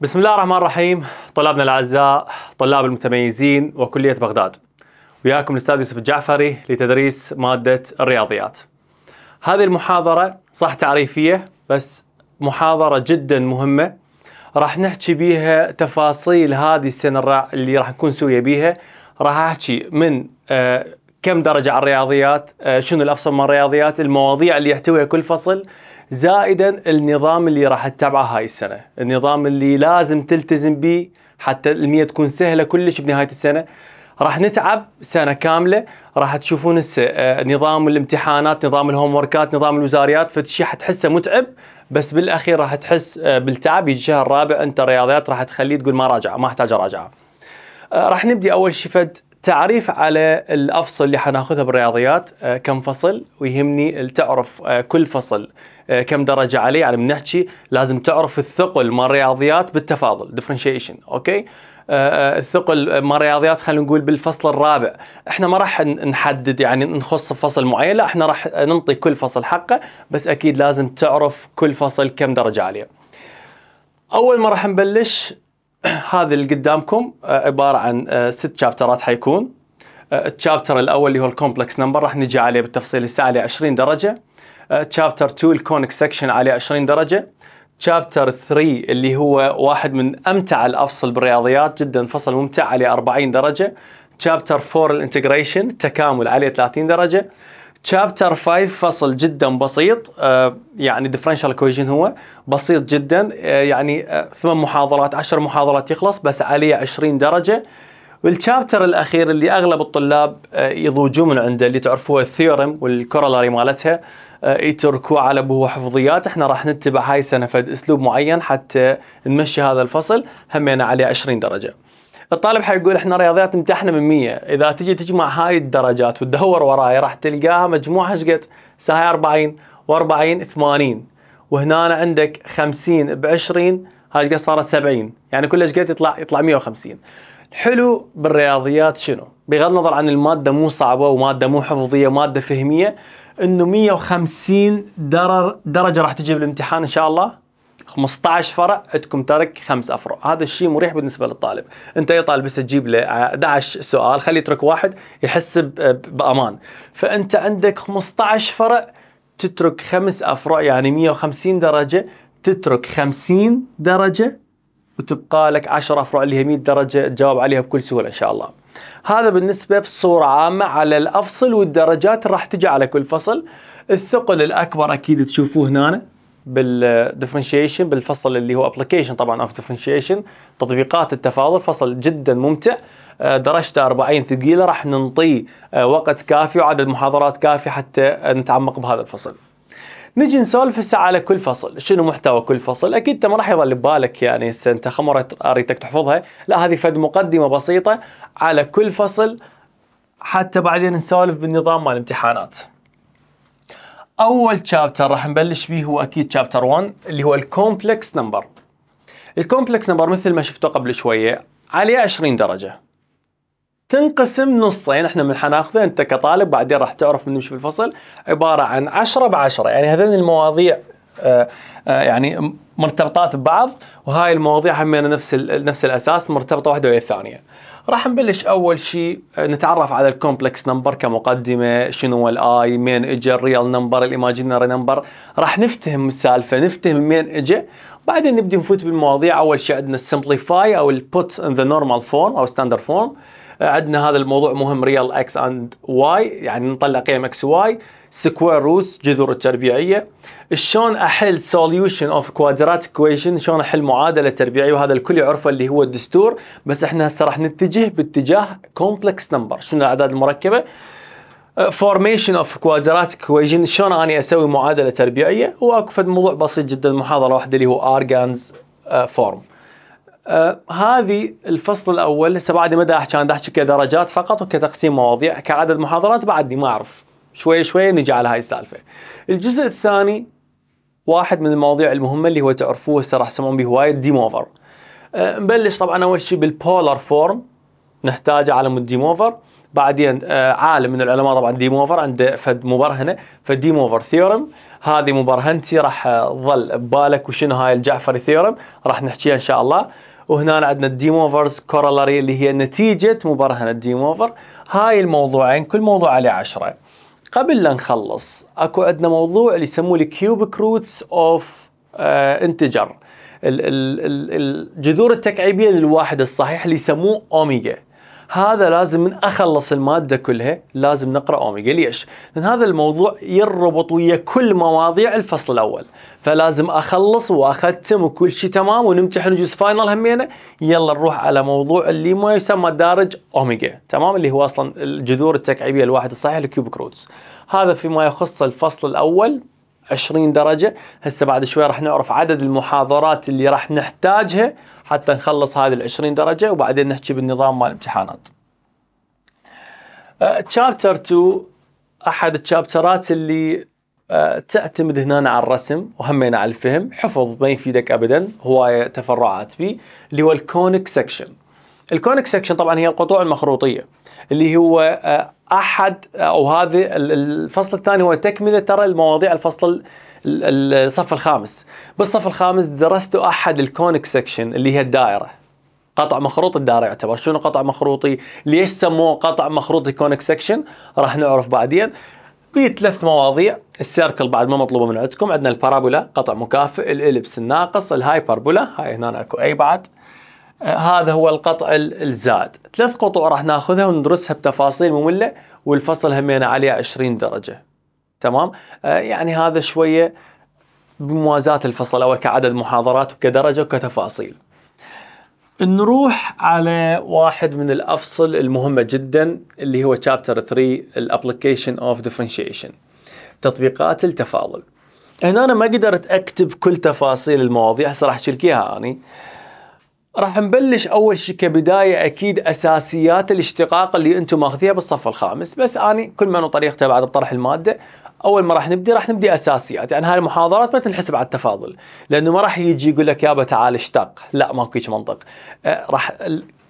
بسم الله الرحمن الرحيم طلابنا الأعزاء طلاب المتميزين وكلية بغداد وياكم الأستاذ يوسف الجعفري لتدريس مادة الرياضيات هذه المحاضرة صح تعريفية بس محاضرة جدا مهمة راح نحكي بيها تفاصيل هذه السنة اللي راح نكون سوية بيها راح احكي من آه كم درجة على الرياضيات آه شنو الأفصل من الرياضيات المواضيع اللي يحتويها كل فصل زائدا النظام اللي راح تتبعه هاي السنه النظام اللي لازم تلتزم به حتى المية تكون سهله كلش بنهايه السنه راح نتعب سنه كامله راح تشوفون هسه آه، نظام الامتحانات نظام الهوم وركات نظام الوزاريات فتشي حتحسه متعب بس بالاخير راح تحس آه، بالتعب يجي الشهر الرابع انت الرياضيات راح تخليه تقول ما راجعه ما احتاج اراجعه آه، راح نبدي اول شيء فد تعريف على الافصل اللي حناخذها بالرياضيات كم فصل ويهمني تعرف كل فصل آه، كم درجه عليه يعني بنحكي لازم تعرف الثقل مال الرياضيات بالتفاضل ديفرنشيشن اوكي آه، آه، الثقل مال الرياضيات خلينا نقول بالفصل الرابع احنا ما راح نحدد يعني نخص فصل معين لا احنا راح ننطي كل فصل حقه بس اكيد لازم تعرف كل فصل كم درجه عليه اول ما راح نبلش هذا اللي قدامكم عباره عن ست شابترات حيكون الشابتر الاول اللي هو الكومبلكس نمبر راح نجي عليه بالتفصيل الساعه 20 درجه تشابتر 2 الكونك سكشن عليه 20 درجه تشابتر 3 اللي هو واحد من امتع الافصل بالرياضيات جدا فصل ممتع عليه 40 درجه تشابتر 4 الانتجريشن التكامل عليه 30 درجه تشابتر 5 فصل جدا بسيط آه، يعني ديفرنشال كويجن هو بسيط جدا آه، يعني آه، ثمان محاضرات 10 محاضرات يخلص بس عليه 20 درجه والتشابتر الاخير اللي اغلب الطلاب يضوجون من عنده اللي تعرفوه الثيورم والكورولاري مالتها يتركوا على بو حفظيات احنا راح نتبع هاي السنة فد اسلوب معين حتى نمشي هذا الفصل همينا عليه 20 درجة الطالب حيقول احنا رياضيات امتحنا من 100 اذا تجي تجمع هاي الدرجات وتدور وراي راح تلقاها مجموعها ايش قد هاي 40 و40 80 وهنا أنا عندك 50 ب 20 هاي ايش قد صارت 70 يعني كل ايش قد يطلع يطلع 150 الحلو بالرياضيات شنو بغض النظر عن الماده مو صعبه وماده مو حفظيه وماده فهميه انه 150 درجه راح تجي بالامتحان ان شاء الله 15 فرع عندكم ترك خمس افرع هذا الشيء مريح بالنسبه للطالب انت يا طالب بس تجيب له 11 سؤال خليه يترك واحد يحس بامان فانت عندك 15 فرع تترك خمس افرع يعني 150 درجه تترك 50 درجه وتبقى لك 10 افرع اللي هي 100 درجه تجاوب عليها بكل سهوله ان شاء الله هذا بالنسبة بصورة عامة على الأفصل والدرجات راح تجي على كل فصل الثقل الأكبر أكيد تشوفوه هنا بالديفرنشيشن بالفصل اللي هو ابلكيشن طبعا اوف ديفرنشيشن تطبيقات التفاضل فصل جدا ممتع آه، درجته 40 ثقيله راح ننطيه آه، وقت كافي وعدد محاضرات كافي حتى نتعمق بهذا الفصل نجي نسولف هسه على كل فصل شنو محتوى كل فصل اكيد انت ما راح يظل ببالك يعني هسه انت خمره اريتك تحفظها لا هذه فد مقدمه بسيطه على كل فصل حتى بعدين نسولف بالنظام مال الامتحانات اول شابتر راح نبلش به هو اكيد شابتر 1 اللي هو الكومبلكس نمبر الكومبلكس نمبر مثل ما شفته قبل شويه عليه 20 درجه تنقسم نصين احنا من حناخذه انت كطالب بعدين راح تعرف من نمشي في الفصل عباره عن 10 ب 10 يعني هذين المواضيع آه، آه، يعني مرتبطات ببعض وهاي المواضيع همين نفس نفس الاساس مرتبطه واحده ويا الثانيه. راح نبلش اول شيء آه، نتعرف على الكومبلكس نمبر كمقدمه شنو هو الاي مين اجى الريال نمبر الايماجينري نمبر راح نفتهم السالفه نفتهم مين اجى بعدين نبدي نفوت بالمواضيع اول شيء عندنا السمبليفاي او البوت ان ذا نورمال فورم او ستاندرد فورم عندنا هذا الموضوع مهم ريال اكس اند واي يعني نطلع قيم اكس واي سكوير روت جذور التربيعيه شلون احل سوليوشن اوف كوادرات كويشن شلون احل معادله تربيعيه وهذا الكل يعرفه اللي هو الدستور بس احنا هسه راح نتجه باتجاه كومبلكس نمبر شنو الاعداد المركبه فورميشن اوف كوادرات كويشن شلون اني اسوي معادله تربيعيه واكو فد موضوع بسيط جدا محاضره واحده اللي هو ارجانز فورم uh, آه هذه الفصل الاول هسه بعد ما احكي انا احكي كدرجات فقط وكتقسيم مواضيع كعدد محاضرات بعدني ما اعرف شوي شوي نجي على هاي السالفه الجزء الثاني واحد من المواضيع المهمه اللي هو تعرفوه هسه راح يسمون به وايد ديموفر آه نبلش طبعا اول شيء بالبولر فورم نحتاج عالم الديموفر بعدين آه عالم من العلماء طبعا ديموفر عنده فد مبرهنه فديموفر ثيورم هذه مبرهنتي راح تظل ببالك وشنو هاي الجعفري ثيورم راح نحكيها ان شاء الله وهنا عندنا الديموفرز كورولاري اللي هي نتيجة مبرهنة ديموفر هاي الموضوعين كل موضوع عليه عشرة قبل لا نخلص اكو عندنا موضوع اللي يسموه الكيوبك روتس اوف آه، انتجر الجذور التكعيبيه للواحد الصحيح اللي يسموه اوميجا هذا لازم من اخلص الماده كلها لازم نقرا اوميجا ليش؟ لان هذا الموضوع يربط ويا كل مواضيع الفصل الاول فلازم اخلص واختم وكل شيء تمام ونمتحن جزء فاينل همينه يلا نروح على موضوع اللي ما يسمى دارج اوميجا تمام اللي هو اصلا الجذور التكعيبيه الواحد الصحيح الكيوبيك روتس هذا فيما يخص الفصل الاول 20 درجه هسه بعد شوي راح نعرف عدد المحاضرات اللي راح نحتاجها حتى نخلص هذه ال 20 درجه وبعدين نحكي بالنظام مال الامتحانات. تشابتر أه، 2 احد التشابترات اللي أه، تعتمد هنا على الرسم وهمينا على الفهم حفظ ما يفيدك ابدا هوايه تفرعات بي اللي هو الكونيك سكشن الكونيك سكشن طبعا هي القطوع المخروطيه اللي هو أه، احد او هذا الفصل الثاني هو تكمله ترى المواضيع الفصل الصف الخامس بالصف الخامس درست احد الكونيك سكشن اللي هي الدائره قطع مخروط الدائره يعتبر شنو قطع مخروطي ليش سموه قطع مخروطي كونيك سكشن راح نعرف بعدين في ثلاث مواضيع السيركل بعد ما مطلوبه من عندكم عندنا البارابولا قطع مكافئ الالبس الناقص الهايبربولا هاي هنا اكو اي بعد هذا هو القطع الزائد ثلاث قطع راح ناخذها وندرسها بتفاصيل مملة والفصل همينا عليه 20 درجة تمام آه، يعني هذا شوية بموازاة الفصل الأول كعدد محاضرات وكدرجة وكتفاصيل نروح على واحد من الأفصل المهمة جدا اللي هو chapter 3 الابلكيشن اوف differentiation تطبيقات التفاضل هنا أنا ما قدرت أكتب كل تفاصيل المواضيع هسه راح أحكي إياها أني يعني. راح نبلش اول شيء كبدايه اكيد اساسيات الاشتقاق اللي انتم ماخذيها بالصف الخامس بس اني كل من وطريقته بعد بطرح الماده اول ما راح نبدي راح نبدي اساسيات يعني هاي المحاضرات ما تنحسب على التفاضل لانه ما راح يجي يقول لك يابا تعال اشتق لا ماكو هيك منطق آه راح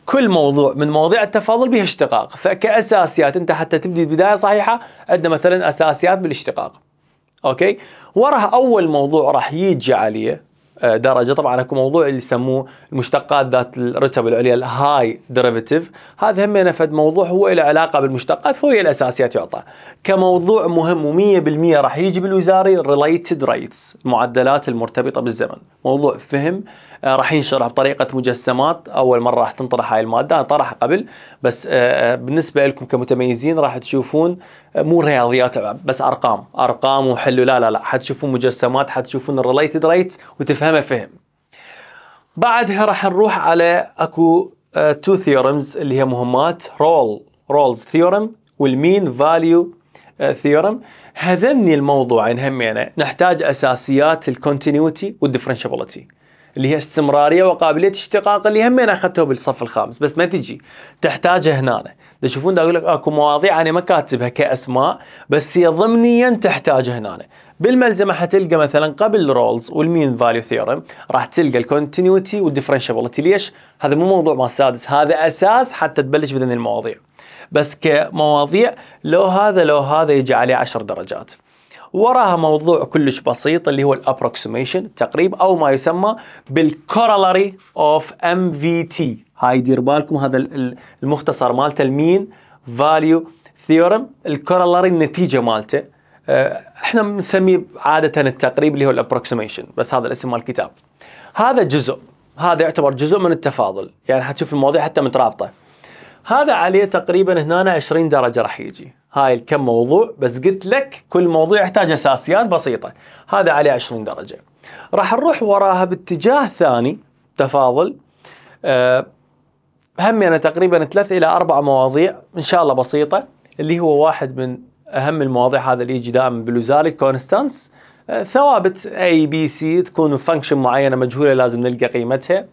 كل موضوع من مواضيع التفاضل بها اشتقاق فكاساسيات انت حتى تبدي بدايه صحيحه عندنا مثلا اساسيات بالاشتقاق اوكي وراها اول موضوع راح يجي عليه آه، درجه طبعا اكو موضوع اللي يسموه المشتقات ذات الرتب العليا الهاي ديريفيتيف هذا هم نفد موضوع هو له علاقه بالمشتقات فهو الاساسيات يعطى كموضوع مهم و100% راح يجي بالوزاري ريليتد رايتس المعدلات المرتبطه بالزمن موضوع فهم آه، راح ينشرها بطريقه مجسمات اول مره راح تنطرح هاي الماده انا طرحها قبل بس آه، آه، بالنسبه لكم كمتميزين راح تشوفون مو رياضيات بس ارقام ارقام وحلو لا لا لا حتشوفون مجسمات حتشوفون الريليتد ريتس وتفهمها فهم بعدها راح نروح على اكو تو ثيورمز اللي هي مهمات رول رولز ثيورم والمين فاليو ثيورم هذني الموضوعين همينه نحتاج اساسيات الكونتينيوتي والديفرنشابيلتي اللي هي استمراريه وقابليه اشتقاق اللي همين اخذته بالصف الخامس بس ما تجي تحتاج هنا تشوفون دا اقول لك اكو مواضيع انا ما كاتبها كاسماء بس هي ضمنيا تحتاج هنا بالملزمه حتلقى مثلا قبل رولز والمين فاليو ثيورم راح تلقى الكونتينيوتي والديفرنشابيلتي ليش؟ هذا مو موضوع ما سادس هذا اساس حتى تبلش بذن المواضيع بس كمواضيع لو هذا لو هذا يجي عليه 10 درجات وراها موضوع كلش بسيط اللي هو الابروكسيميشن التقريب او ما يسمى بالكورالري اوف ام في تي هاي دير بالكم هذا المختصر مالته المين فاليو ثيورم الكورالري النتيجه مالته آه، احنا بنسميه عاده التقريب اللي هو الابروكسيميشن بس هذا الاسم مال الكتاب هذا جزء هذا يعتبر جزء من التفاضل يعني حتشوف المواضيع حتى مترابطه هذا عليه تقريبا هنا 20 درجه راح يجي هاي الكم موضوع بس قلت لك كل موضوع يحتاج اساسيات بسيطه هذا عليه 20 درجه راح نروح وراها باتجاه ثاني تفاضل أه هم أنا تقريبا ثلاث إلى أربع مواضيع إن شاء الله بسيطة اللي هو واحد من أهم المواضيع هذا اللي يجي دائما بالوزارة كونستانس آه، ثوابت اي بي سي تكون فانكشن معينه مجهوله لازم نلقى قيمتها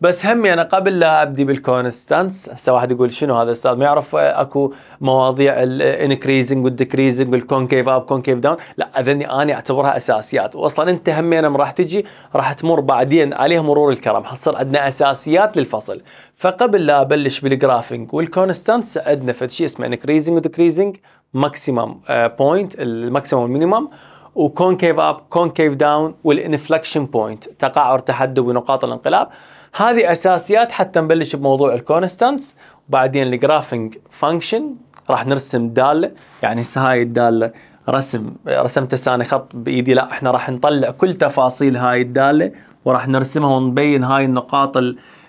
بس همي انا قبل لا ابدي بالكونستانس هسه واحد يقول شنو هذا استاذ ما يعرف اكو مواضيع الانكريزنج والديكريزنج والكونكيف اب كونكيف داون لا اذني انا اعتبرها اساسيات واصلا انت همينهم راح تجي راح تمر بعدين عليها مرور الكرم حصل عندنا اساسيات للفصل فقبل لا ابلش بالجرافنج والكونستانس عندنا فد شيء اسمه انكريزنج وديكريزنج ماكسيمم بوينت الماكسيمم والمينيمم وكونكيف اب كونكيف داون والانفلكشن بوينت تقعر تحدب ونقاط الانقلاب هذه اساسيات حتى نبلش بموضوع الكونستانتس وبعدين الجرافنج فانكشن راح نرسم داله يعني هسه هاي الداله رسم رسمت انا خط بايدي لا احنا راح نطلع كل تفاصيل هاي الداله وراح نرسمها ونبين هاي النقاط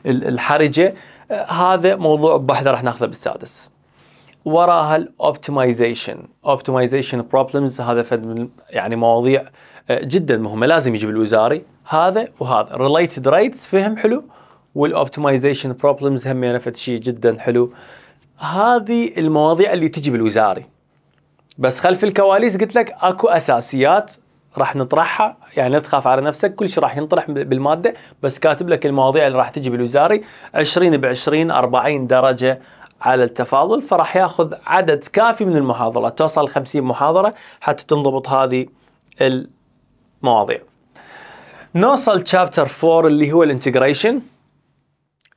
الحرجه هذا موضوع بحث راح ناخذه بالسادس وراها الاوبتمايزيشن اوبتمايزيشن بروبلمز هذا فد من يعني مواضيع جدا مهمه لازم يجيب الوزاري هذا وهذا ريليتد رايتس فهم حلو والاوبتمايزيشن بروبلمز هم يعني نفس شيء جدا حلو هذه المواضيع اللي تجي بالوزاري بس خلف الكواليس قلت لك اكو اساسيات راح نطرحها يعني لا تخاف على نفسك كل شيء راح ينطرح بالماده بس كاتب لك المواضيع اللي راح تجي بالوزاري 20 ب 20 40 درجه على التفاضل فراح ياخذ عدد كافي من المحاضرات توصل 50 محاضره حتى تنضبط هذه مواضيع نوصل تشابتر 4 اللي هو الانتجريشن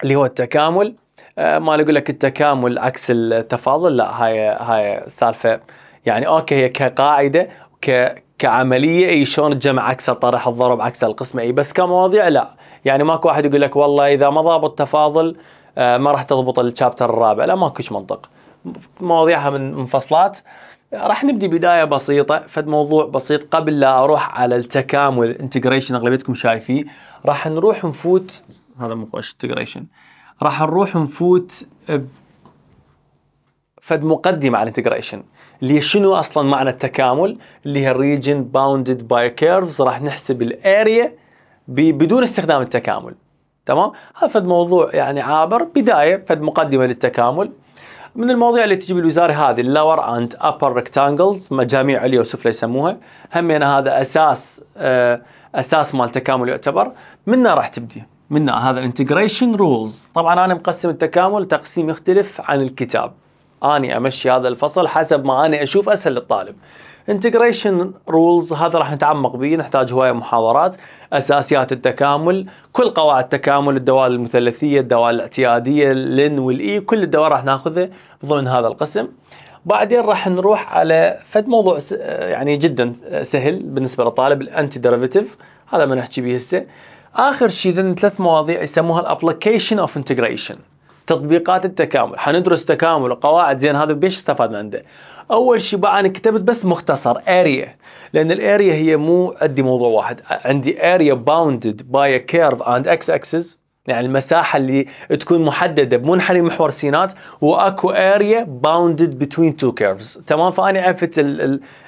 اللي هو التكامل آه، ما اقول لك التكامل عكس التفاضل لا هاي هاي سالفه يعني اوكي هي كقاعده ك كعمليه اي شلون تجمع عكس الطرح الضرب عكس القسمه اي بس كمواضيع لا يعني ماكو واحد يقول لك والله اذا ما ضابط تفاضل آه، ما راح تضبط الشابتر الرابع لا ماكوش منطق مواضيعها من منفصلات راح نبدي بدايه بسيطه فد موضوع بسيط قبل لا اروح على التكامل انتجريشن اغلبيتكم شايفيه راح نروح نفوت هذا مو انتجريشن راح نروح نفوت فد مقدمه على الانتجريشن اللي شنو اصلا معنى التكامل اللي هي الريجن باوندد باي كيرفز راح نحسب الاريا بدون استخدام التكامل تمام هذا فد موضوع يعني عابر بدايه فد مقدمه للتكامل من المواضيع اللي تجيب الوزاره هذه اللور اند ابر ريكتانجلز مجاميع عليا وسفلى يسموها همين يعني هذا اساس آه، اساس مال تكامل يعتبر منا راح تبدي منا هذا الانتجريشن رولز طبعا انا مقسم التكامل تقسيم يختلف عن الكتاب اني امشي هذا الفصل حسب ما انا اشوف اسهل للطالب انتجريشن رولز هذا راح نتعمق به نحتاج هوايه محاضرات اساسيات التكامل كل قواعد التكامل الدوال المثلثيه الدوال الاعتياديه اللين والاي e، كل الدوال راح ناخذه ضمن هذا القسم بعدين راح نروح على فد موضوع يعني جدا سهل بالنسبه للطالب الانتي ديريفيتيف هذا ما نحكي به هسه اخر شيء ذن ثلاث مواضيع يسموها الابلكيشن اوف انتجريشن تطبيقات التكامل حندرس تكامل وقواعد زين هذا بيش استفاد من عنده اول شيء بقى انا كتبت بس مختصر اريا لان الاريا هي مو عندي موضوع واحد عندي اريا باوندد باي كيرف اند اكس اكسس يعني المساحة اللي تكون محددة بمنحني محور سينات واكو اريا باوندد بتوين تو كيرفز تمام فانا عرفت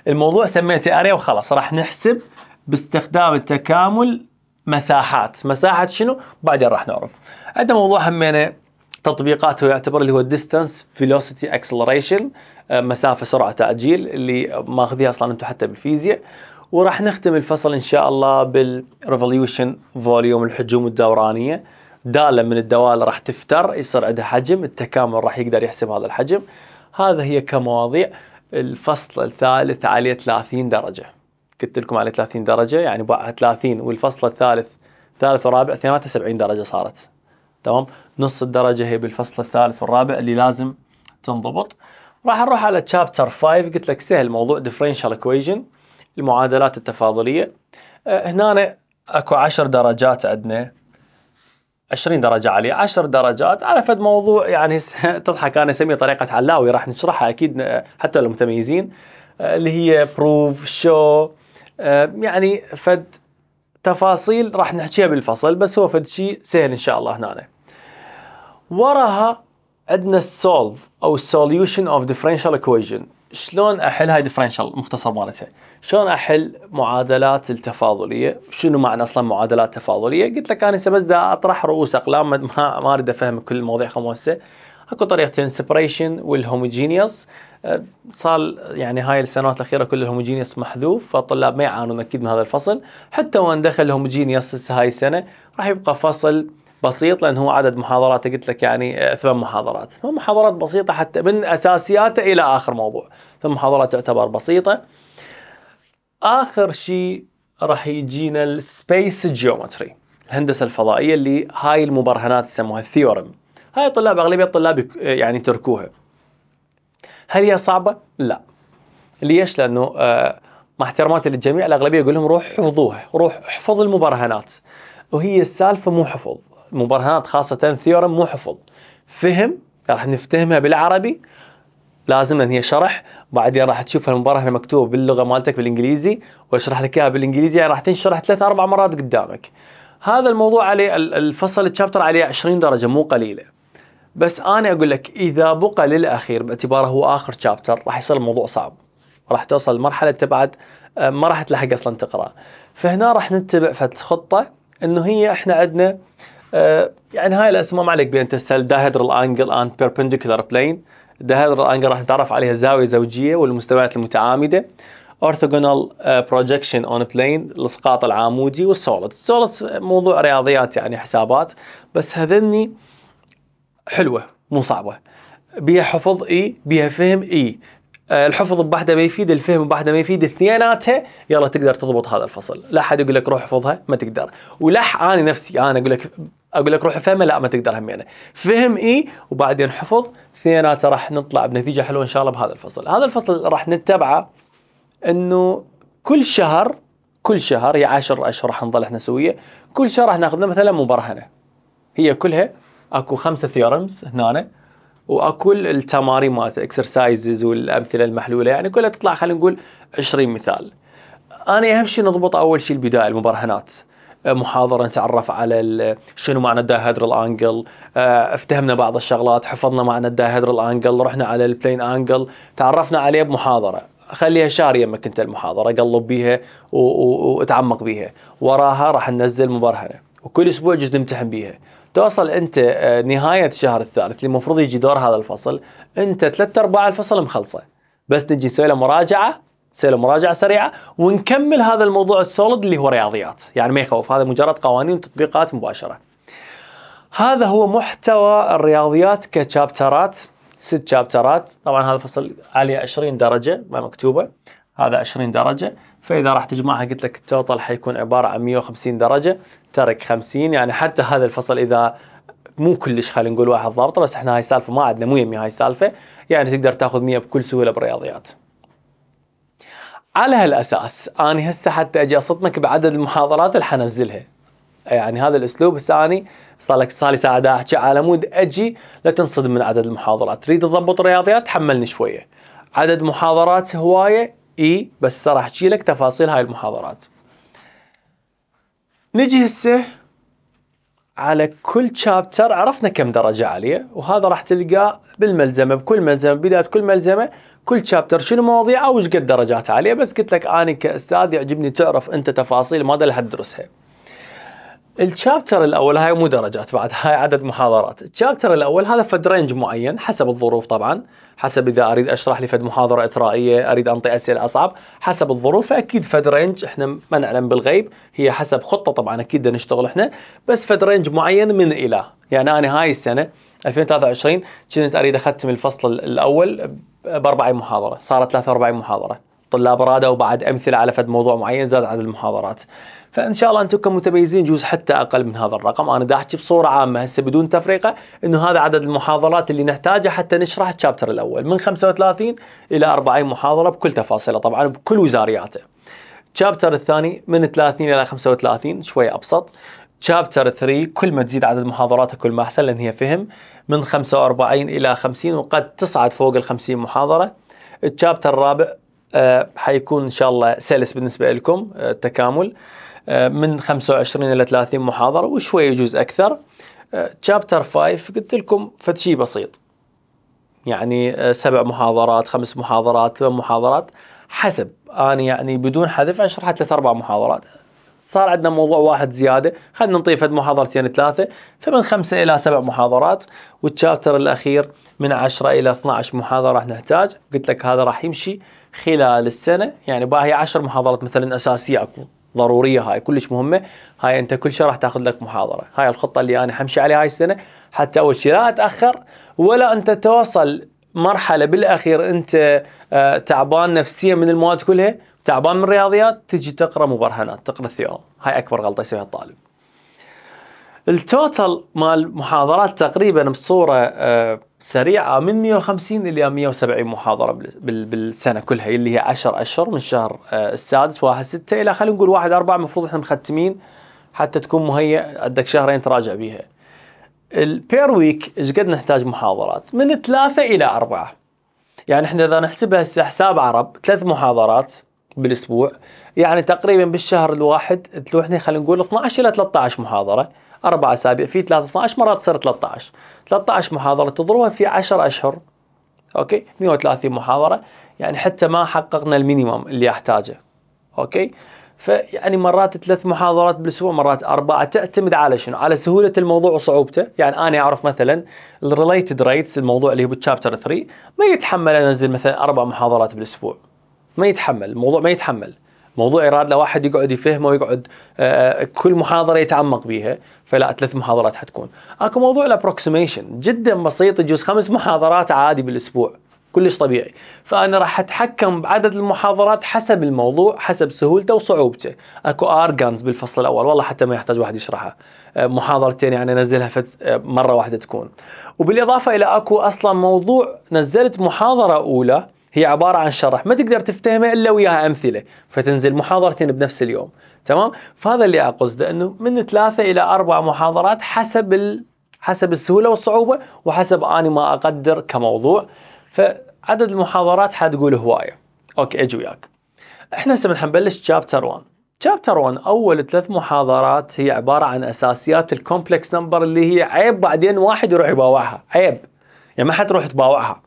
الموضوع سميته اريا وخلاص راح نحسب باستخدام التكامل مساحات مساحة شنو بعدين راح نعرف عندنا موضوع همينه تطبيقاته يعتبر اللي هو ديستانس فيلوسيتي اكسلريشن مسافه سرعه تعجيل اللي ماخذيها اصلا انتم حتى بالفيزياء وراح نختم الفصل ان شاء الله بالريفوليوشن فوليوم الحجوم الدورانيه داله من الدوال راح تفتر يصير عندها حجم التكامل راح يقدر يحسب هذا الحجم هذا هي كمواضيع الفصل الثالث عليه 30 درجه قلت لكم عليه 30 درجه يعني 30 والفصل الثالث ثالث ورابع 72 درجه صارت تمام نص الدرجه هي بالفصل الثالث والرابع اللي لازم تنضبط راح نروح على تشابتر 5 قلت لك سهل موضوع ديفرنشال ايكويشن المعادلات التفاضليه أه هنا اكو 10 درجات عندنا 20 درجة عليه 10 درجات على فد موضوع يعني تضحك انا اسميه طريقة علاوي راح نشرحها اكيد حتى للمتميزين آه، اللي هي بروف شو آه، يعني فد تفاصيل راح نحكيها بالفصل بس هو فد شيء سهل ان شاء الله هنا وراها عندنا السولف او السوليوشن اوف ديفرنشال ايكويشن شلون احل هاي ديفرنشال مختصر مالتها شلون احل معادلات التفاضليه شنو معنى اصلا معادلات تفاضليه قلت لك انا بس بدي اطرح رؤوس اقلام ما ما اريد افهم كل المواضيع هسه اكو طريقتين سيبريشن والهوموجينيوس أه، صار يعني هاي السنوات الاخيره كل الهوموجينيوس محذوف فالطلاب ما يعانون اكيد من هذا الفصل حتى وان دخل الهوموجينيوس هاي السنه راح يبقى فصل بسيط لان هو عدد محاضراته قلت لك يعني آه، ثمان محاضرات ثمان محاضرات بسيطه حتى من اساسياته الى اخر موضوع ثمان محاضرات تعتبر بسيطه اخر شيء راح يجينا السبيس جيومتري الهندسه الفضائيه اللي هاي المبرهنات يسموها الثيورم هاي الطلاب اغلبيه الطلاب آه، يعني تركوها هل هي صعبه لا ليش لانه آه، مع احتراماتي للجميع الاغلبيه يقول لهم روح حفظوها روح احفظ المبرهنات وهي السالفه مو حفظ مبرهنات خاصة ثيورم مو حفظ فهم راح نفتهمها بالعربي لازم لان هي شرح بعدين راح تشوف المبرهنه مكتوبه باللغه مالتك بالانجليزي واشرح لك اياها بالانجليزي يعني راح تنشرح ثلاث اربع مرات قدامك. هذا الموضوع عليه الفصل التشابتر عليه 20 درجه مو قليله. بس انا اقول لك اذا بقى للاخير باعتباره هو اخر تشابتر راح يصير الموضوع صعب. راح توصل لمرحله تبعد آه، ما راح تلحق اصلا تقرا. فهنا راح نتبع خطه انه هي احنا عندنا آه، يعني هاي الاسماء ما عليك بين تسال داهدرال انجل اند بيربنديكولار بلين داهدرال انجل راح نتعرف عليها الزاويه الزوجيه والمستويات المتعامده اورثوغونال بروجكشن اون بلين الاسقاط العمودي والسولid السولid موضوع رياضيات يعني حسابات بس هذني حلوه مو صعبه بيها حفظ اي بيها فهم اي آه، الحفظ بوحده ما يفيد الفهم بوحده ما يفيد اثنيناتها يلا تقدر تضبط هذا الفصل لا حد يقول لك روح حفظها ما تقدر ولح انا نفسي انا اقول لك اقول لك روح افهمها لا ما تقدر همينه يعني. فهم اي وبعدين حفظ اثنيناته راح نطلع بنتيجه حلوه ان شاء الله بهذا الفصل هذا الفصل راح نتبعه انه كل شهر كل شهر هي 10 اشهر راح نظل احنا سويه كل شهر راح ناخذ مثلا مبرهنه هي كلها اكو خمسه ثيورمز هنا واكو التمارين مالت الاكسرسايزز والامثله المحلوله يعني كلها تطلع خلينا نقول 20 مثال انا اهم شيء نضبط اول شيء البدايه المبرهنات محاضره نتعرف على شنو معنى الدايهدرال انجل آه، افتهمنا بعض الشغلات حفظنا معنى الدايهدرال انجل رحنا على البلين انجل تعرفنا عليه بمحاضره خليها شارية يمك انت المحاضره قلب بيها واتعمق بيها وراها راح ننزل مبرهنه وكل اسبوع جزء نمتحن بيها توصل انت آه، نهايه الشهر الثالث اللي المفروض يجي دور هذا الفصل انت ثلاث ارباع الفصل مخلصه بس نجي نسوي له مراجعه تسوي مراجعه سريعه ونكمل هذا الموضوع السوليد اللي هو رياضيات يعني ما يخوف هذا مجرد قوانين وتطبيقات مباشره هذا هو محتوى الرياضيات كشابترات ست شابترات طبعا هذا فصل عليه 20 درجه ما مكتوبه هذا 20 درجه فاذا راح تجمعها قلت لك التوتال حيكون عباره عن 150 درجه ترك 50 يعني حتى هذا الفصل اذا مو كلش خلينا نقول واحد ضابطه بس احنا هاي السالفه ما عندنا مو يمي هاي السالفه يعني تقدر تاخذ 100 بكل سهوله بالرياضيات على هالاساس انا هسه حتى اجي اصدمك بعدد المحاضرات اللي حنزلها يعني هذا الاسلوب هسه اني صار لك صار لي ساعه دا احكي على مود اجي لا تنصدم من عدد المحاضرات تريد تضبط رياضيات تحملني شويه عدد محاضرات هوايه اي بس راح احكي لك تفاصيل هاي المحاضرات نجي هسه على كل شابتر عرفنا كم درجة عاليه وهذا راح تلقاه بالملزمة بكل ملزمة بداية كل ملزمة كل شابتر شنو مواضيعه وايش قد درجات عليه بس قلت لك انا كاستاذ يعجبني تعرف انت تفاصيل ماذا اللي حتدرسها الشابتر الاول هاي مو درجات بعد هاي عدد محاضرات الشابتر الاول هذا فد رينج معين حسب الظروف طبعا حسب اذا اريد اشرح لي فد محاضره اثرائيه اريد انطي اسئله اصعب حسب الظروف فاكيد فد رينج احنا ما نعلم بالغيب هي حسب خطه طبعا اكيد نشتغل احنا بس فد رينج معين من الى يعني انا هاي السنه 2023 كنت اريد اختم الفصل الاول ب 40 محاضره صارت 43 محاضره طلاب رادوا بعد امثله على فد موضوع معين زاد عدد المحاضرات فان شاء الله انتم كمتميزين جوز حتى اقل من هذا الرقم انا دا احكي بصوره عامه هسه بدون تفرقه انه هذا عدد المحاضرات اللي نحتاجها حتى نشرح الشابتر الاول من 35 الى 40 محاضره بكل تفاصيله طبعا بكل وزارياته الشابتر الثاني من 30 الى 35 شوي ابسط تشابتر 3 كل ما تزيد عدد محاضراتها كل ما احسن لان هي فهم من 45 الى 50 وقد تصعد فوق ال 50 محاضره التشابتر الرابع آه، حيكون ان شاء الله سلس بالنسبه لكم آه، التكامل آه، من 25 الى 30 محاضره وشوي يجوز اكثر تشابتر 5 قلت لكم فتشي بسيط يعني سبع محاضرات خمس محاضرات ثمان محاضرات حسب انا يعني بدون حذف اشرح ثلاث اربع محاضرات صار عندنا موضوع واحد زياده خلينا نطيف هذه محاضرتين ثلاثه فمن خمسه الى سبع محاضرات والتشابتر الاخير من 10 الى 12 محاضره راح نحتاج قلت لك هذا راح يمشي خلال السنه يعني باهي 10 محاضرات مثلا اساسيه اكو ضروريه هاي كلش مهمه هاي انت كل شهر راح تاخذ لك محاضره هاي الخطه اللي انا حمشي عليها هاي السنه حتى اول شيء لا اتاخر ولا انت توصل مرحله بالاخير انت آه، تعبان نفسيا من المواد كلها تعبان من الرياضيات تجي تقرا مبرهنات تقرا الثيورم هاي اكبر غلطه يسويها الطالب التوتال مال محاضرات تقريبا بصوره آه، سريعه من 150 الى 170 محاضره بالسنه كلها اللي هي 10 اشهر من الشهر آه، السادس واحد 6 الى خلينا نقول واحد 4 المفروض احنا مختمين حتى تكون مهيئ عندك شهرين تراجع بيها البير ويك ايش قد نحتاج محاضرات من ثلاثه الى اربعه يعني احنا اذا نحسبها حساب عرب ثلاث محاضرات بالاسبوع يعني تقريبا بالشهر الواحد تروح احنا خلينا نقول 12 الى 13 محاضره اربع اسابيع في 3 12 مرات تصير 13 13 محاضره تضربها في 10 اشهر اوكي 130 محاضره يعني حتى ما حققنا المينيمم اللي احتاجه اوكي فيعني مرات ثلاث محاضرات بالاسبوع مرات اربعه تعتمد على شنو؟ على سهوله الموضوع وصعوبته، يعني انا اعرف مثلا الريليتد ريتس الموضوع اللي هو بالشابتر 3 ما يتحمل انزل مثلا اربع محاضرات بالاسبوع، ما يتحمل الموضوع ما يتحمل موضوع إرادة لواحد يقعد يفهمه ويقعد آه، كل محاضرة يتعمق بيها فلا ثلاث محاضرات حتكون اكو موضوع الابروكسيميشن جدا بسيط يجوز خمس محاضرات عادي بالأسبوع كلش طبيعي فأنا راح أتحكم بعدد المحاضرات حسب الموضوع حسب سهولته وصعوبته اكو أرجانز بالفصل الأول والله حتى ما يحتاج واحد يشرحها آه، محاضرتين يعني انزلها فت آه، مره واحده تكون وبالاضافه الى اكو اصلا موضوع نزلت محاضره اولى هي عبارة عن شرح ما تقدر تفتهمه إلا وياها أمثلة فتنزل محاضرتين بنفس اليوم تمام فهذا اللي أقصده أنه من ثلاثة إلى أربع محاضرات حسب ال... حسب السهولة والصعوبة وحسب أنا ما أقدر كموضوع فعدد المحاضرات حتقول هواية أوكي أجي وياك إحنا هسه حنبلش شابتر 1 شابتر 1 اول ثلاث محاضرات هي عباره عن اساسيات الكومبلكس نمبر اللي هي عيب بعدين واحد يروح يباوعها عيب يعني ما حتروح تباوعها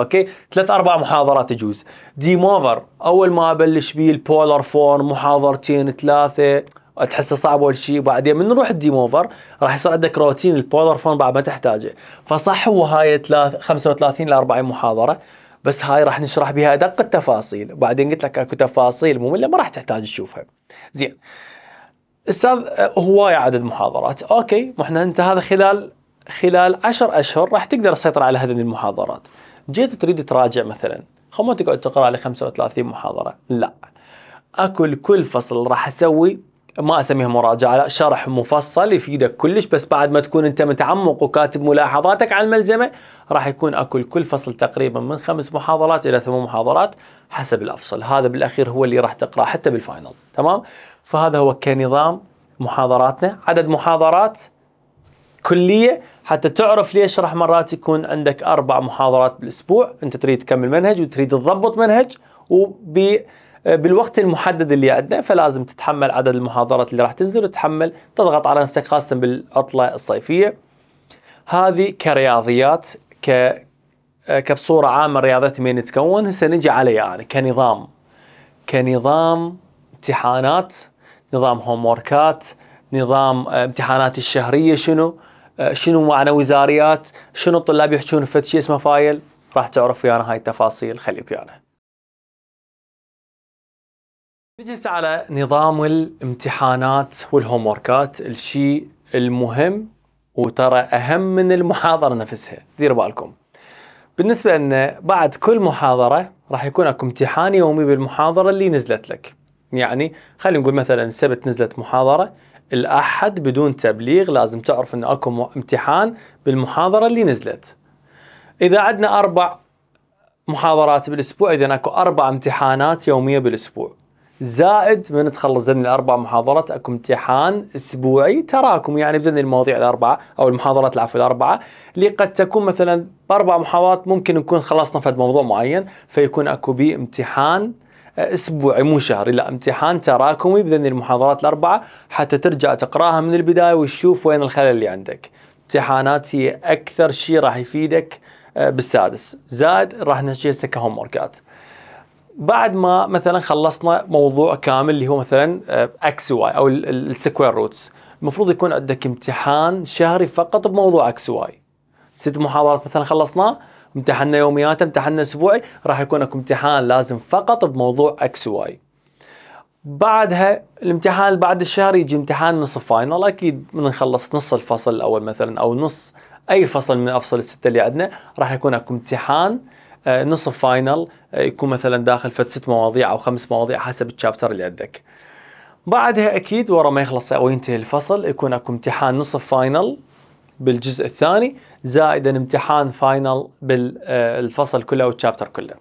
اوكي ثلاث اربع محاضرات يجوز موفر اول ما ابلش بيه البولار فون محاضرتين ثلاثه تحسه صعب اول شيء بعدين من نروح الديم اوفر راح يصير عندك روتين البولار فون بعد ما تحتاجه فصح هو هاي 35 ل 40 محاضره بس هاي راح نشرح بها ادق التفاصيل وبعدين قلت لك اكو تفاصيل ممله ما راح تحتاج تشوفها زين استاذ هواية عدد محاضرات اوكي احنا انت هذا خلال خلال 10 اشهر راح تقدر تسيطر على هذه المحاضرات جيت تريد تراجع مثلا خو ما تقعد تقرا على 35 محاضره لا اكو لكل فصل راح اسوي ما اسميها مراجعه لا شرح مفصل يفيدك كلش بس بعد ما تكون انت متعمق وكاتب ملاحظاتك على الملزمه راح يكون اكو لكل فصل تقريبا من خمس محاضرات الى ثمان محاضرات حسب الافصل هذا بالاخير هو اللي راح تقراه حتى بالفاينل تمام فهذا هو كنظام محاضراتنا عدد محاضرات كليه حتى تعرف ليش راح مرات يكون عندك اربع محاضرات بالاسبوع انت تريد تكمل منهج وتريد تضبط منهج وب بالوقت المحدد اللي عندنا فلازم تتحمل عدد المحاضرات اللي راح تنزل وتتحمل تضغط على نفسك خاصه بالعطله الصيفيه هذه كرياضيات ك كبصوره عامه رياضات مين تكون هسه نجي علي انا يعني كنظام كنظام امتحانات نظام هوم وركات نظام آه، امتحانات الشهريه شنو آه، شنو معنى وزاريات شنو الطلاب يحكون في شيء اسمه فايل راح تعرف ويانا هاي التفاصيل خليك ويانا نجلس على نظام الامتحانات والهوموركات الشيء المهم وترى أهم من المحاضرة نفسها دير بالكم بالنسبة أن بعد كل محاضرة راح يكون اكو امتحان يومي بالمحاضرة اللي نزلت لك يعني خلينا نقول مثلا سبت نزلت محاضرة الأحد بدون تبليغ لازم تعرف أن أكو امتحان بالمحاضرة اللي نزلت إذا عندنا أربع محاضرات بالأسبوع إذا أكو أربع امتحانات يومية بالأسبوع زائد من تخلص ذن الاربع محاضرات اكو امتحان اسبوعي تراكم يعني بذن المواضيع الاربعه او المحاضرات العفو الاربعه اللي قد تكون مثلا باربع محاضرات ممكن نكون خلصنا في موضوع معين فيكون اكو بي امتحان اسبوعي مو شهري لا امتحان تراكمي بذني المحاضرات الاربعه حتى ترجع تقراها من البدايه وتشوف وين الخلل اللي عندك. امتحانات هي اكثر شيء راح يفيدك آه، بالسادس، زائد راح نشيل هسه كهوم وركات. بعد ما مثلا خلصنا موضوع كامل اللي هو مثلا اكس آه، واي او السكوير روتس المفروض يكون عندك امتحان شهري فقط بموضوع اكس واي ست محاضرات مثلا خلصناه امتحاننا يوميات امتحاننا اسبوعي راح يكون اكو امتحان لازم فقط بموضوع اكس واي بعدها الامتحان بعد الشهر يجي امتحان نصف فاينل اكيد من نخلص نص الفصل الاول مثلا او نص اي فصل من الافصل السته اللي عندنا راح يكون اكو امتحان آه، نصف فاينل آه، يكون مثلا داخل فد ست مواضيع او خمس مواضيع حسب الشابتر اللي عندك. بعدها اكيد ورا ما يخلص او ينتهي الفصل يكون اكو امتحان نصف فاينل بالجزء الثاني زائدا امتحان فاينل بالفصل آه، كله او الشابتر كله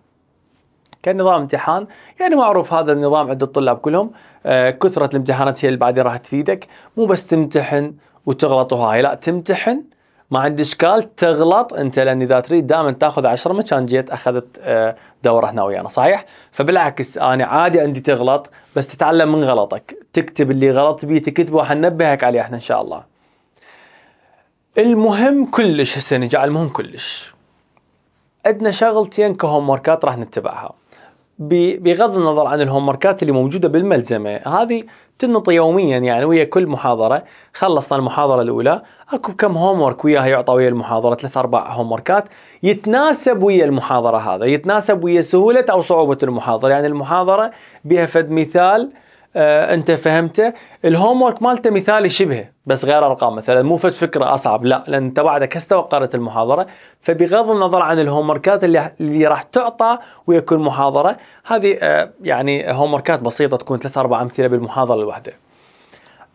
كان نظام امتحان يعني معروف هذا النظام عند الطلاب كلهم آه، كثرة الامتحانات هي اللي بعدين راح تفيدك مو بس تمتحن وتغلط وهاي لا تمتحن ما عندي اشكال تغلط انت لان اذا تريد دائما تاخذ 10 من كان جيت اخذت آه، دوره هنا ويانا صحيح؟ فبالعكس انا عادي عندي تغلط بس تتعلم من غلطك، تكتب اللي غلطت بيه تكتبه وحنبهك عليه احنا ان شاء الله. المهم كلش هسه نجي على المهم كلش عندنا شغلتين كهوم وركات راح نتبعها بغض النظر عن الهوم وركات اللي موجوده بالملزمه هذه تنط يوميا يعني ويا كل محاضره خلصنا المحاضره الاولى اكو كم هوم ورك وياها يعطى ويا المحاضره ثلاث اربع هوم وركات يتناسب ويا المحاضره هذا يتناسب ويا سهوله او صعوبه المحاضره يعني المحاضره بها فد مثال آه انت فهمته الهوم ورك مالته مثالي شبه بس غير ارقام مثلا مو فد فكره اصعب لا لان انت بعدك هسه وقرت المحاضره فبغض النظر عن الهوم وركات اللي, اللي راح تعطى ويا كل محاضره هذه آه يعني هوم وركات بسيطه تكون ثلاث اربع امثله بالمحاضره الواحده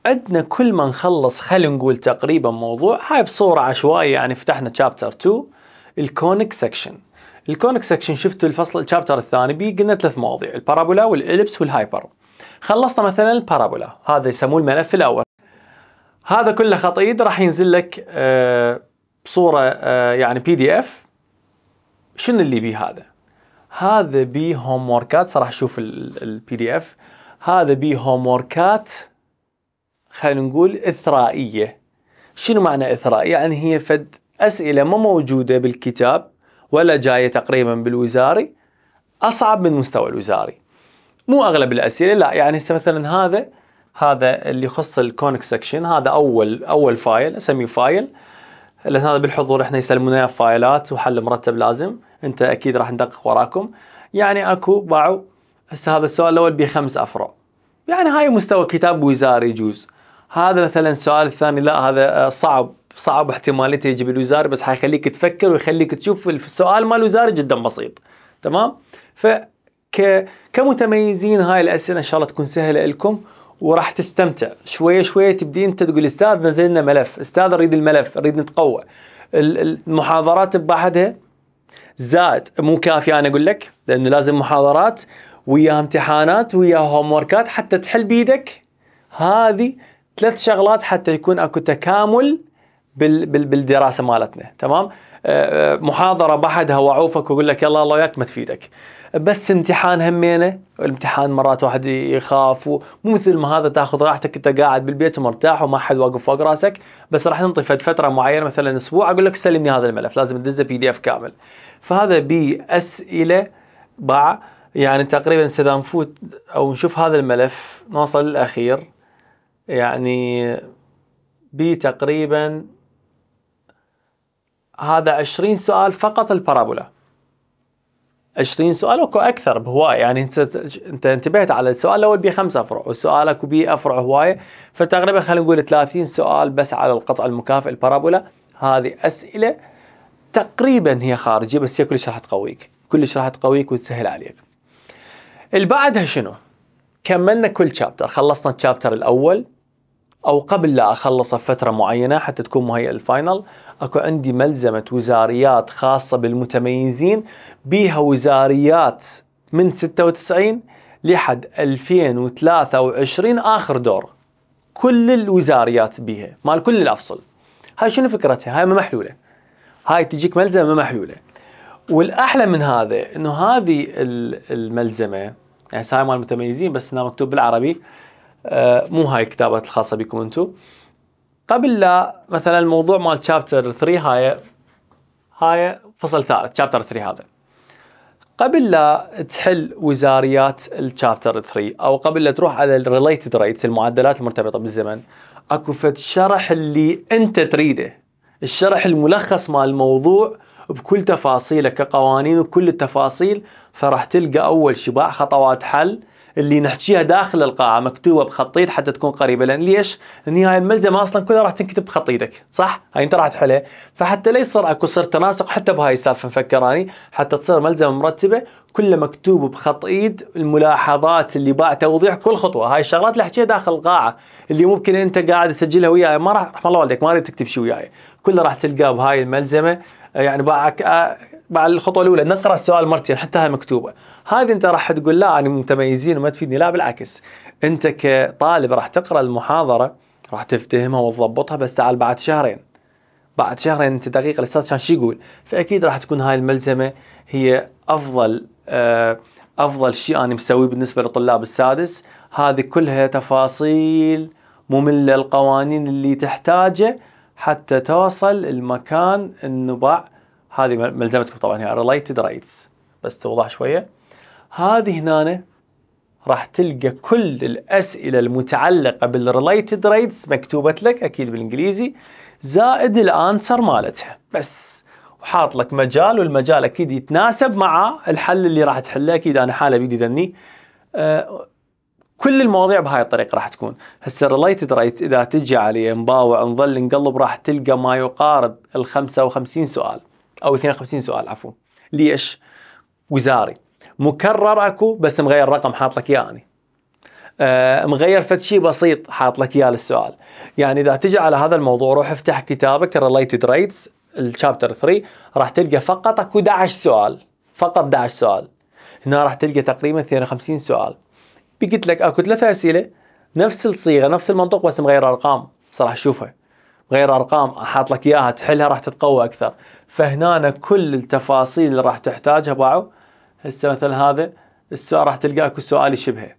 عندنا كل ما نخلص خلينا نقول تقريبا موضوع هاي بصوره عشوائيه يعني فتحنا شابتر 2 الكونيك سكشن الكونيك سكشن شفتوا الفصل الشابتر الثاني بيه قلنا ثلاث مواضيع البارابولا والالبس والهايبر خلصنا مثلا البارابولا هذا يسموه الملف الاول هذا كله خطيط راح ينزل لك آه، صوره آه، يعني بي دي اف شنو اللي بيه هذا هذا بي هوم وركات صراحه اشوف البي دي اف هذا بي هوم وركات خلينا نقول اثرائيه شنو معنى اثرائيه يعني هي فد اسئله ما موجوده بالكتاب ولا جايه تقريبا بالوزاري اصعب من مستوى الوزاري مو اغلب الاسئله لا يعني هسه مثلا هذا هذا اللي يخص الكونك سكشن هذا اول اول فايل اسميه فايل لان هذا بالحضور احنا يسلمونا فايلات وحل مرتب لازم انت اكيد راح ندقق وراكم يعني اكو باعوا هسه هذا السؤال الاول به خمس افرع يعني هاي مستوى كتاب وزاري يجوز هذا مثلا السؤال الثاني لا هذا آه، صعب صعب احتماليته يجيب الوزاري بس حيخليك تفكر ويخليك تشوف السؤال مال الوزاري جدا بسيط تمام ف ك... كمتميزين هاي الاسئله ان شاء الله تكون سهله لكم وراح تستمتع شويه شويه تبدي انت تقول استاذ نزلنا ملف استاذ اريد الملف اريد نتقوى المحاضرات ببعدها زاد مو كافي انا اقول لك لانه لازم محاضرات وياها امتحانات وياها هوم حتى تحل بيدك هذه ثلاث شغلات حتى يكون اكو تكامل بالدراسه مالتنا تمام آه، آه، محاضره بحدها واعوفك واقول لك يلا الله وياك ما تفيدك بس امتحان همينه الامتحان مرات واحد يخاف مو مثل ما هذا تاخذ راحتك انت قاعد بالبيت ومرتاح وما حد واقف فوق راسك بس راح ننطي فتره معينه مثلا اسبوع اقول لك سلمني هذا الملف لازم تدزه بي دي اف كامل فهذا بي اسئله باع يعني تقريبا اذا نفوت او نشوف هذا الملف نوصل للاخير يعني بي تقريبا هذا 20 سؤال فقط البارابولا 20 سؤال اكو اكثر بهواي يعني انت انتبهت على السؤال الاول بيه خمس افرع وسؤالك بيه افرع هوايه فتقريبا خلينا نقول 30 سؤال بس على القطع المكافئ البارابولا هذه اسئله تقريبا هي خارجيه بس هي كلش راح تقويك كلش راح تقويك وتسهل عليك اللي بعدها شنو كملنا كل شابتر خلصنا الشابتر الاول او قبل لا اخلصه بفتره معينه حتى تكون مهيئه للفاينل اكو عندي ملزمه وزاريات خاصه بالمتميزين بيها وزاريات من 96 لحد 2023 اخر دور كل الوزاريات بيها مال كل الافصل هاي شنو فكرتها هاي ما محلوله هاي تجيك ملزمه ما محلوله والاحلى من هذا انه هذه الملزمه يعني هاي مال المتميزين بس انها مكتوب بالعربي آه، مو هاي الكتابات الخاصه بكم انتم قبل لا مثلا الموضوع مال شابتر 3 هاي هاي فصل ثالث شابتر 3 هذا قبل لا تحل وزاريات الشابتر 3 او قبل لا تروح على الريليتد ريتس المعدلات المرتبطه بالزمن اكو فد شرح اللي انت تريده الشرح الملخص مال الموضوع بكل تفاصيله كقوانين وكل التفاصيل فراح تلقى اول شباع خطوات حل اللي نحكيها داخل القاعه مكتوبه بخطيط حتى تكون قريبه لان ليش؟ لان هاي الملزمه اصلا كلها راح تنكتب بخطيطك صح؟ هاي انت راح تحلها فحتى لا يصير اكو صير تناسق حتى بهاي السالفه مفكراني حتى تصير ملزمه مرتبه كلها مكتوب ايد الملاحظات اللي باع توضيح كل خطوه هاي الشغلات اللي احكيها داخل القاعه اللي ممكن انت قاعد تسجلها وياي ما راح رحم الله والديك ما اريد تكتب شيء وياي كله راح تلقاه بهاي الملزمه يعني باعك مع الخطوه الاولى نقرا السؤال مرتين حتى هاي مكتوبه هذه انت راح تقول لا انا متميزين وما تفيدني لا بالعكس انت كطالب راح تقرا المحاضره راح تفتهمها وتضبطها بس تعال بعد شهرين بعد شهرين انت دقيقه الاستاذ كان شو يقول فاكيد راح تكون هاي الملزمه هي افضل آه افضل شيء انا مسويه بالنسبه للطلاب السادس هذه كلها تفاصيل ممله القوانين اللي تحتاجه حتى توصل المكان النبع هذه ملزمتكم طبعا هي ريليتد رايتس بس توضح شويه هذه هنا راح تلقى كل الاسئله المتعلقه بالريليتد رايتس مكتوبه لك اكيد بالانجليزي زائد الانسر مالتها بس وحاط لك مجال والمجال اكيد يتناسب مع الحل اللي راح تحله اكيد انا حاله بيدي ذني أه، كل المواضيع بهاي الطريقه راح تكون هسه ريليتد رايتس اذا تجي عليه مباوع نظل نقلب راح تلقى ما يقارب ال 55 سؤال او 52 سؤال عفوا ليش؟ وزاري مكرر اكو بس مغير رقم حاط لك اياه اني آه، مغير فد شيء بسيط حاط لك اياه للسؤال يعني اذا تجي على هذا الموضوع روح افتح كتابك ريليتد ريتس الشابتر 3 راح تلقى فقط اكو 11 سؤال فقط 11 سؤال هنا راح تلقى تقريبا 52 سؤال قلت لك اكو ثلاث اسئله نفس الصيغه نفس المنطق بس مغير ارقام صراحه شوفها غير ارقام احاط لك اياها تحلها راح تتقوى اكثر فهنا كل التفاصيل اللي راح تحتاجها باعوا هسه مثلا هذا السؤال راح تلقى اكو سؤال شبهه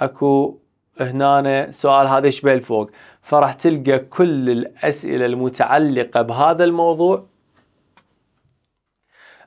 اكو هنا سؤال هذا يشبه الفوق فراح تلقى كل الاسئله المتعلقه بهذا الموضوع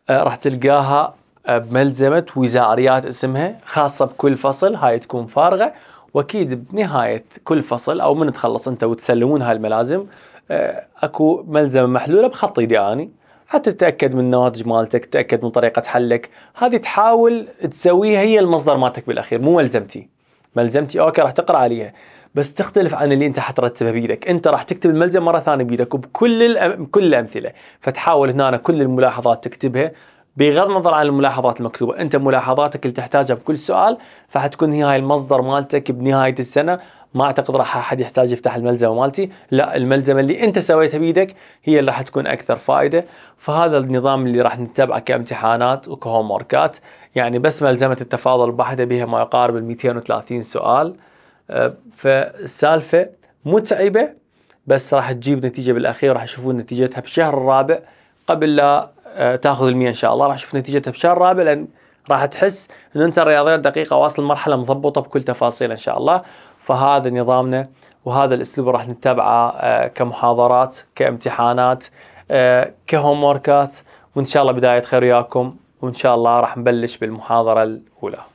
آه، راح تلقاها بملزمه وزاريات اسمها خاصه بكل فصل هاي تكون فارغه واكيد بنهايه كل فصل او من تخلص انت وتسلمون هاي الملازم آه، اكو ملزمه محلوله بخط ايدي اني حتى تتاكد من النواتج مالتك تتاكد من طريقه حلك هذه تحاول تسويها هي المصدر مالتك بالاخير مو ملزمتي ملزمتي اوكي راح تقرا عليها بس تختلف عن اللي انت حترتبها بيدك انت راح تكتب الملزم مره ثانيه بيدك وبكل الأم... كل الامثله فتحاول هنا كل الملاحظات تكتبها بغض النظر عن الملاحظات المكتوبة أنت ملاحظاتك اللي تحتاجها بكل سؤال فحتكون هي هاي المصدر مالتك بنهاية السنة ما أعتقد راح أحد يحتاج يفتح الملزمة مالتي لا الملزمة اللي أنت سويتها بيدك هي اللي راح تكون أكثر فائدة فهذا النظام اللي راح نتبعه كامتحانات وكهوم وركات يعني بس ملزمة التفاضل البحثة بها ما يقارب ال 230 سؤال أه، فالسالفة متعبة بس راح تجيب نتيجة بالأخير راح يشوفون نتيجتها بشهر الرابع قبل لا آه، تاخذ المية ان شاء الله راح تشوف نتيجتها بشهر رابع لان راح تحس ان انت الرياضيات دقيقه واصل مرحله مضبطة بكل تفاصيل ان شاء الله فهذا نظامنا وهذا الاسلوب راح نتبعه آه، كمحاضرات كامتحانات آه، كهوم وركات وان شاء الله بدايه خير وياكم وان شاء الله راح نبلش بالمحاضره الاولى